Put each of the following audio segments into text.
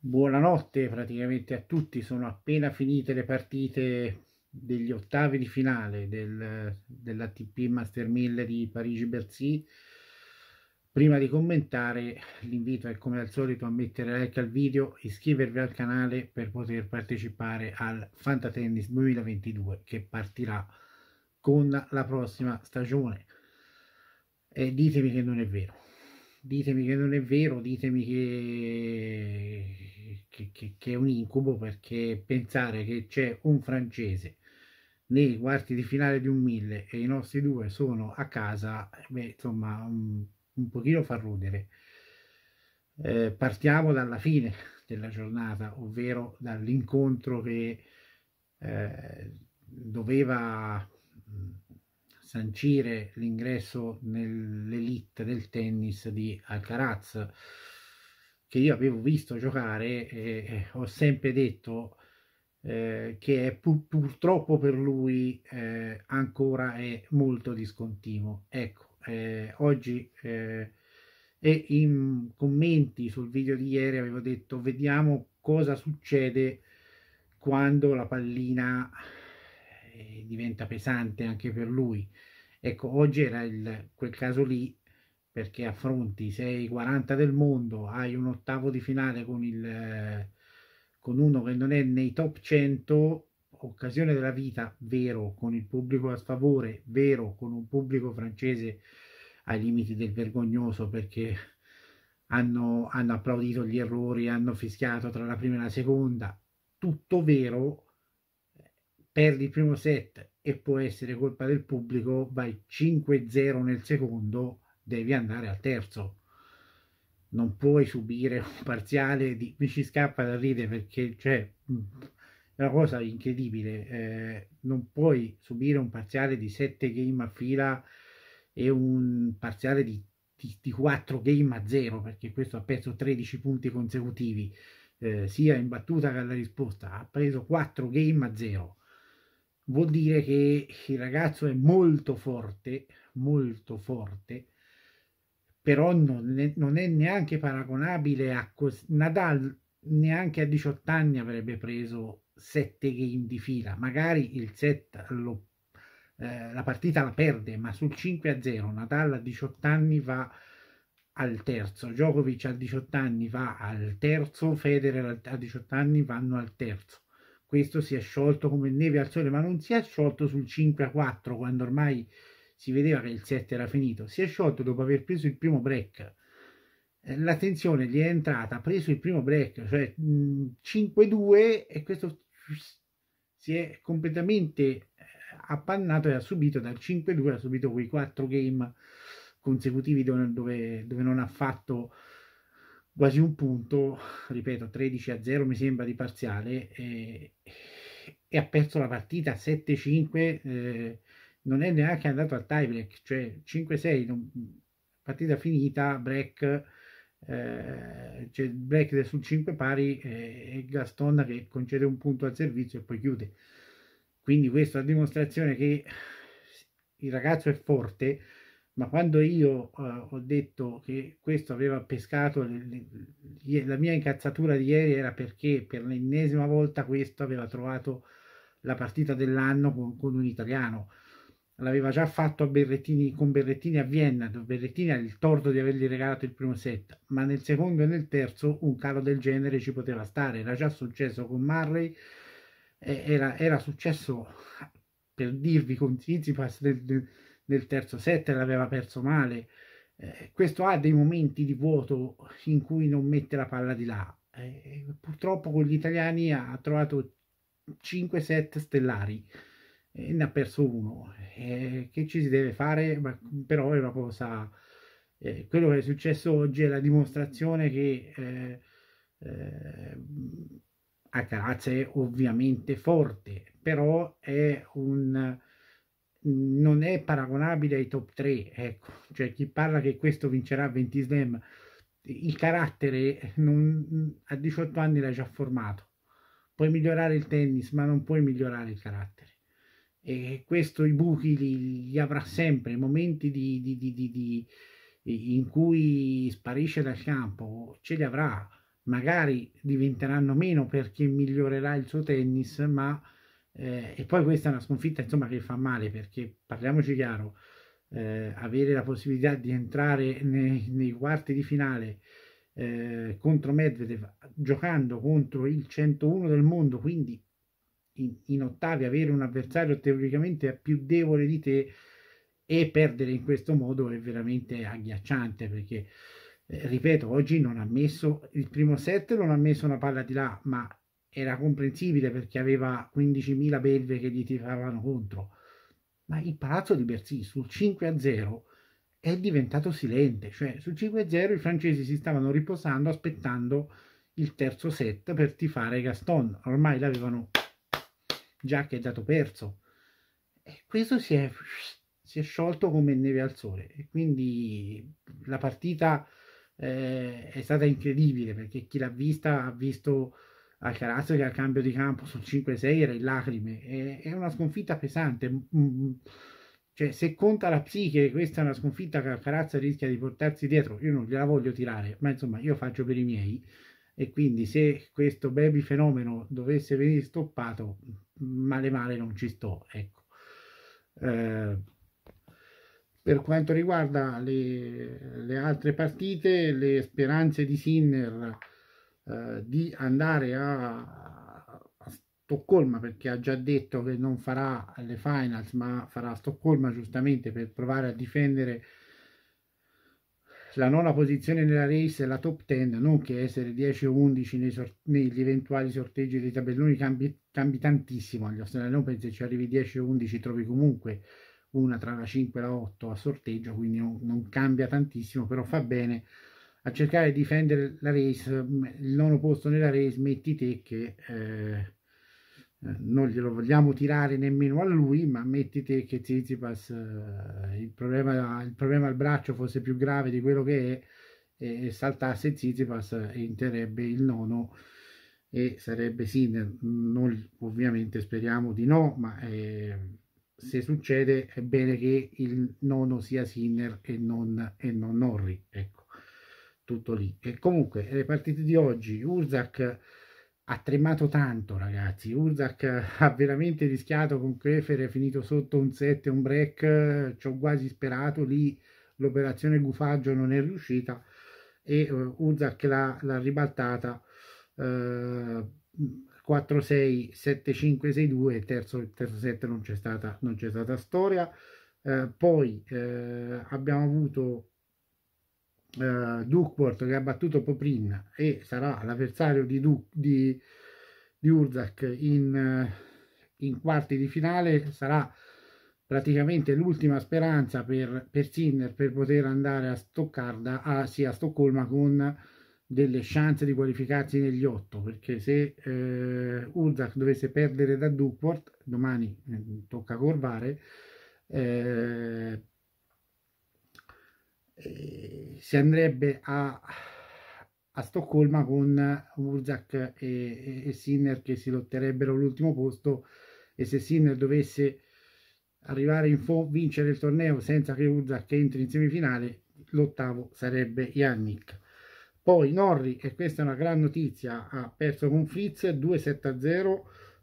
buonanotte praticamente a tutti, sono appena finite le partite degli ottavi di finale del, dell'ATP Master 1000 di Parigi-Bercy. Prima di commentare l'invito è come al solito a mettere like al video, iscrivervi al canale per poter partecipare al Fanta Tennis 2022 che partirà con la prossima stagione. E ditemi che non è vero ditemi che non è vero, ditemi che, che, che, che è un incubo perché pensare che c'è un francese nei quarti di finale di un mille e i nostri due sono a casa, beh, insomma, un, un pochino fa rudere. Eh, partiamo dalla fine della giornata, ovvero dall'incontro che eh, doveva sancire l'ingresso nell'elite del tennis di Alcaraz che io avevo visto giocare e ho sempre detto eh, che è pu- purtroppo per lui eh, ancora è molto discontinuo. Ecco, eh, oggi eh, e in commenti sul video di ieri avevo detto vediamo cosa succede quando la pallina diventa pesante anche per lui. Ecco, oggi era il, quel caso lì perché affronti sei 40 del mondo, hai un ottavo di finale con, il, con uno che non è nei top 100, occasione della vita, vero, con il pubblico a sfavore, vero, con un pubblico francese ai limiti del vergognoso perché hanno, hanno applaudito gli errori, hanno fischiato tra la prima e la seconda, tutto vero, perdi il primo set e può essere colpa del pubblico, vai 5-0 nel secondo, devi andare al terzo. Non puoi subire un parziale di... mi ci scappa da ridere perché cioè, mm, è una cosa incredibile. Eh, non puoi subire un parziale di 7 game a fila e un parziale di, di, di 4 game a 0 perché questo ha perso 13 punti consecutivi. Eh, sia in battuta che alla risposta ha preso 4 game a 0 vuol dire che il ragazzo è molto forte, molto forte, però non è, non è neanche paragonabile a cos- Nadal neanche a 18 anni avrebbe preso 7 game di fila, magari il set lo, eh, la partita la perde, ma sul 5 a 0 Nadal a 18 anni va al terzo, Djokovic a 18 anni va al terzo, Federer a 18 anni vanno al terzo questo si è sciolto come neve al sole, ma non si è sciolto sul 5 a 4 quando ormai si vedeva che il 7 era finito, si è sciolto dopo aver preso il primo break. Eh, La tensione gli è entrata, ha preso il primo break, cioè 5-2 e questo si è completamente eh, appannato e ha subito dal 5-2, ha subito quei 4 game consecutivi dove, dove, dove non ha fatto quasi un punto, ripeto 13 a 0 mi sembra di parziale e, e ha perso la partita 7-5, eh, non è neanche andato al tiebreak, cioè 5-6, partita finita, break, eh, cioè break sul 5 pari eh, e Gaston che concede un punto al servizio e poi chiude. Quindi questa dimostrazione che il ragazzo è forte, ma quando io eh, ho detto che questo aveva pescato la mia incazzatura di ieri era perché per l'ennesima volta questo aveva trovato la partita dell'anno con, con un italiano l'aveva già fatto Berrettini, con Berrettini a Vienna dove Berrettini ha il torto di avergli regalato il primo set ma nel secondo e nel terzo un calo del genere ci poteva stare era già successo con Murray eh, era, era successo per dirvi con Tsitsipas del, del nel terzo set l'aveva perso male. Eh, questo ha dei momenti di vuoto in cui non mette la palla di là. Eh, purtroppo con gli italiani ha, trovato 5 set stellari e ne ha perso uno. Eh, che ci si deve fare? Ma, però è una cosa... Eh, quello che è successo oggi è la dimostrazione che eh, eh, a Carazza è ovviamente forte, però è un non è paragonabile ai top 3, ecco, cioè chi parla che questo vincerà 20 slam, il carattere non, a 18 anni l'ha già formato, puoi migliorare il tennis ma non puoi migliorare il carattere e questo i buchi li, li avrà sempre, i momenti di, di, di, in cui sparisce dal campo ce li avrà, magari diventeranno meno perché migliorerà il suo tennis ma eh, e poi questa è una sconfitta insomma, che fa male perché parliamoci chiaro, eh, avere la possibilità di entrare nei, nei quarti di finale eh, contro Medvedev giocando contro il 101 del mondo, quindi in, in ottavi avere un avversario teoricamente più debole di te e perdere in questo modo è veramente agghiacciante perché eh, ripeto, oggi non ha messo il primo set, non ha messo una palla di là, ma era comprensibile perché aveva 15.000 belve che gli tiravano contro, ma il palazzo di Bercy sul 5-0 è diventato silente, cioè sul 5-0 i francesi si stavano riposando aspettando il terzo set per tifare Gaston, ormai l'avevano già che è dato perso. E questo si è, si è sciolto come neve al sole e quindi la partita eh, è stata incredibile perché chi l'ha vista ha visto Alcarazzo che al cambio di campo sul 5-6 era in lacrime, è, è una sconfitta pesante. Mm, mm, mm. Cioè, se conta la psiche, questa è una sconfitta che Alcarazzo rischia di portarsi dietro. Io non gliela voglio tirare, ma insomma, io faccio per i miei. E quindi, se questo baby fenomeno dovesse venire stoppato, male male non ci sto. Ecco. Eh, per quanto riguarda le, le, altre partite, le speranze di Sinner eh, di andare a, a, Stoccolma perché ha già detto che non farà le finals ma farà a Stoccolma giustamente per provare a difendere la nona posizione nella race e la top 10, non che essere 10 o 11 nei sort- negli eventuali sorteggi dei tabelloni cambi, cambi tantissimo agli australiani open, se ci arrivi 10 o 11 trovi comunque una tra la 5 e la 8 a sorteggio, quindi non, non cambia tantissimo, però fa bene a cercare di difendere la race, il nono posto nella race, metti te che eh, non glielo vogliamo tirare nemmeno a lui, ma metti te che Zizipas, eh, il, problema, il problema al braccio fosse più grave di quello che è e, saltasse Zizipas entrerebbe eh, il nono e sarebbe sì, noi ovviamente speriamo di no, ma eh, se succede è bene che il nono sia Sinner e non, e non Norri. Ecco tutto lì. E comunque, le partite di oggi, Urzak ha tremato tanto, ragazzi. Urzak ha veramente rischiato con Krefer, è finito sotto un set, un break, ci ho quasi sperato, lì l'operazione gufaggio non è riuscita e uh, Urzak l'ha, ribaltata uh, 4-6, 7-5, 6-2, il terzo, terzo set non c'è stata, non c'è stata storia. Uh, poi eh, abbiamo avuto eh, Duckworth che ha battuto Poprin e sarà l'avversario di, du- di, di Urzak in, eh, in, quarti di finale sarà praticamente l'ultima speranza per, per Sinner per poter andare a Stoccarda, a, sì, a Stoccolma con delle chance di qualificarsi negli otto perché se eh, Urzak dovesse perdere da Duckworth domani eh, tocca corvare eh, eh, si andrebbe a, a Stoccolma con Urzak e, e, e Sinner che si lotterebbero l'ultimo posto e se Sinner dovesse arrivare in fondo, vincere il torneo senza che Urzak entri in semifinale, l'ottavo sarebbe Yannick. Poi Norri, e questa è una gran notizia, ha perso con Fritz 2-7-0,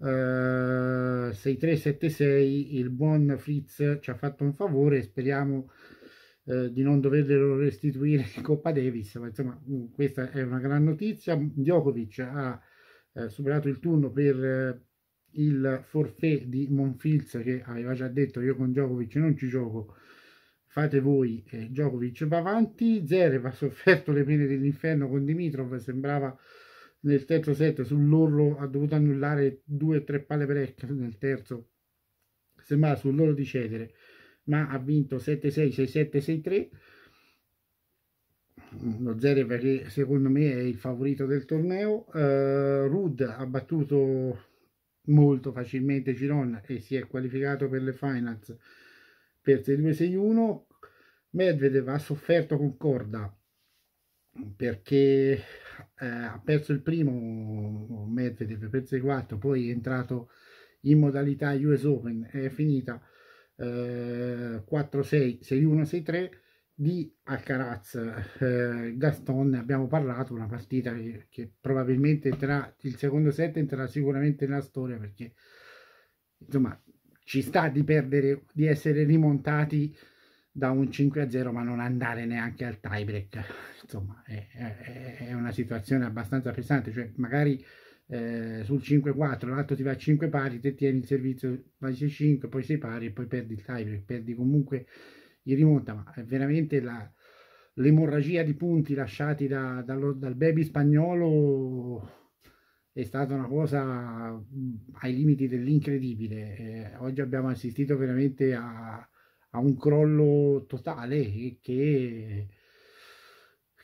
eh, 6-3-7-6, il buon Fritz ci ha fatto un favore, speriamo eh, di non doverglielo restituire in Coppa Davis, ma insomma mm, questa è una gran notizia. Djokovic ha eh, superato il turno per eh, il forfè di Monfils che aveva già detto io con Djokovic non ci gioco, fate voi, eh, Djokovic va avanti, Zerev ha sofferto le pene dell'inferno con Dimitrov, sembrava nel terzo set sull'orlo ha dovuto annullare due o tre palle per nel terzo sembrava sull'orlo di cedere ma ha vinto 7-6-6-7-6-3 lo Zerev perché secondo me è il favorito del torneo eh, Rud ha battuto molto facilmente Giron e si è qualificato per le finals per 6-2-6-1 Medvedev ha sofferto con corda perché eh, ha perso il primo Medvedev per 6-4 poi è entrato in modalità US Open è finita eh, 4-6-6-1-6-3 di Alcaraz. Eh, Gaston ne abbiamo parlato, una partita che, che, probabilmente entrerà, il secondo set entrerà sicuramente nella storia perché insomma ci sta di perdere, di essere rimontati da un 5-0 ma non andare neanche al tie break. Insomma è, è, è una situazione abbastanza pesante, cioè magari eh, sul 5-4 l'altro ti va a 5 pari, te tieni il servizio, vai 6-5, poi 6 pari e poi perdi il time, perdi comunque il rimonta, ma è veramente la, l'emorragia di punti lasciati da, dallo, dal baby spagnolo è stata una cosa ai limiti dell'incredibile. Eh, oggi abbiamo assistito veramente a, a un crollo totale che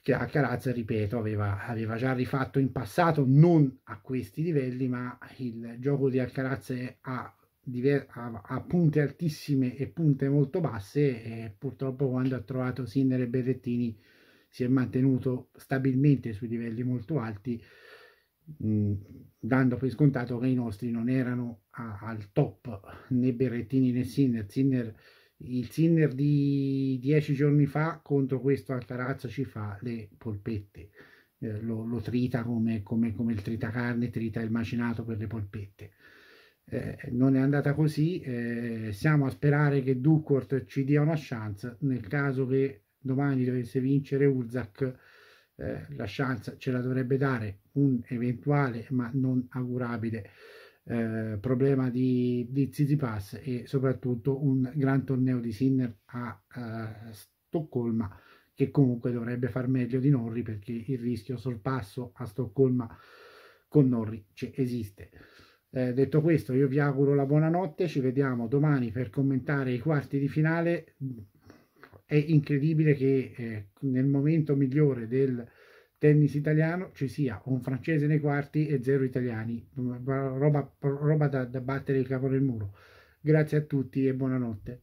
che a Carazza, ripeto, aveva, aveva, già rifatto in passato, non a questi livelli, ma il gioco di Alcaraz è a, diver- a, a punte altissime e punte molto basse e purtroppo quando ha trovato Sinner e Berrettini si è mantenuto stabilmente sui livelli molto alti, mm, dando per scontato che i nostri non erano a, al top né Berrettini né Sinner. Sinner il Sinner di dieci giorni fa contro questo Alcarazzo ci fa le polpette eh, lo, lo, trita come, come, come, il tritacarne trita il macinato per le polpette eh, non è andata così eh, siamo a sperare che Ducourt ci dia una chance nel caso che domani dovesse vincere Urzak eh, la chance ce la dovrebbe dare un eventuale ma non augurabile eh, problema di, di Tsitsipas e soprattutto un gran torneo di Sinner a, a eh, Stoccolma che comunque dovrebbe far meglio di Norri perché il rischio sorpasso a Stoccolma con Norri esiste. Eh, detto questo, io vi auguro la buonanotte, ci vediamo domani per commentare i quarti di finale. È incredibile che eh, nel momento migliore del tennis italiano ci sia un francese nei quarti e zero italiani, roba, roba da, da battere il capo nel muro. Grazie a tutti e buonanotte.